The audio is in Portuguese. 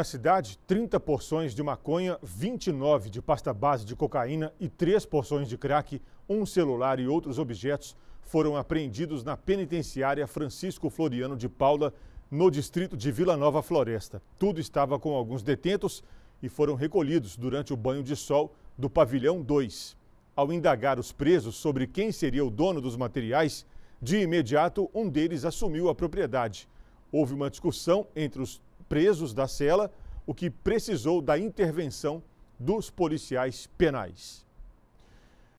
Na cidade, 30 porções de maconha, 29 de pasta base de cocaína e 3 porções de crack, um celular e outros objetos foram apreendidos na penitenciária Francisco Floriano de Paula, no distrito de Vila Nova Floresta. Tudo estava com alguns detentos e foram recolhidos durante o banho de sol do pavilhão 2. Ao indagar os presos sobre quem seria o dono dos materiais, de imediato um deles assumiu a propriedade. Houve uma discussão entre os presos da cela, o que precisou da intervenção dos policiais penais.